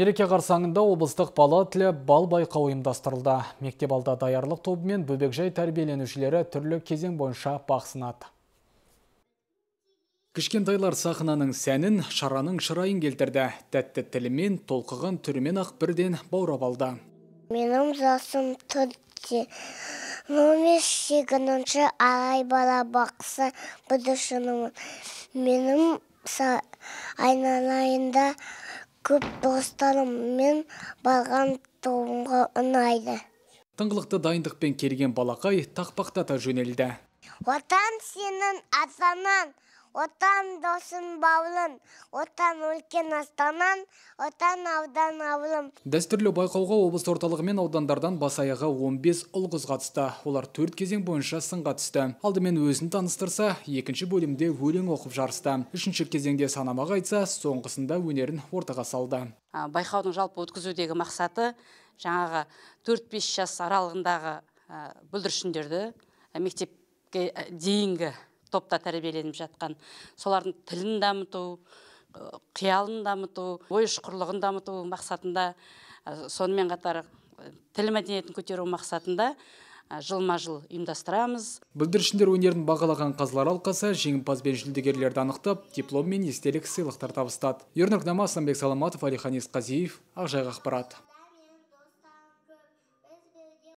Мереке қарсаңында облыстық бала тілі бал байқа ұйымдастырылды. Мектеп алда даярлық тобы мен бөбекжай тәрбиеленушілері түрлі кезең бойынша бақ сынады. Кішкентайлар сахнаның сәнін, шараның шырайын келтірді. Тәтті тілімен, толқыған түрімен ақ бірден баурап алды. Менің жасым түрде. Номес сегінінші ағай бала бақсы бұдышының. Менің айналайында көп достарыммен барған тобымға ұнайды тыңғылықты дайындықпен келген балақай тақпақтата жөнелді отан сенің атаңнан отан досым баулым отан өлкен астанан, отан аудан ауылым дәстүрлі байқауға облыс орталығы мен аудандардан бас 15 ұл қыз қатысты олар төрт кезең бойынша сынға түсті алдымен өзін таныстырса екінші бөлімде өлең оқып жарысты үшінші кезеңде санамаға айтса соңғысында өнерін ортаға салды байқаудың жалпы өткізудегі мақсаты жаңағы төрт бес жас аралығындағы бүлдіршіндерді мектепке дейінгі топта тәрбиеленіп жатқан солардың тілін дамыту қиялын дамыту ой ұшқырлығын дамыту мақсатында сонымен қатар тіл мәдениетін көтеру мақсатында жылма жыл ұйымдастырамыз бүлдіршіндер өнерін бағалаған қазылар алқасы жеңімпаз бен жүлдегерлерді анықтап диплом мен естелік сыйлықтар табыстады ернұр намазданбек саламатов әлихан есқазиев ақжайық ақпарат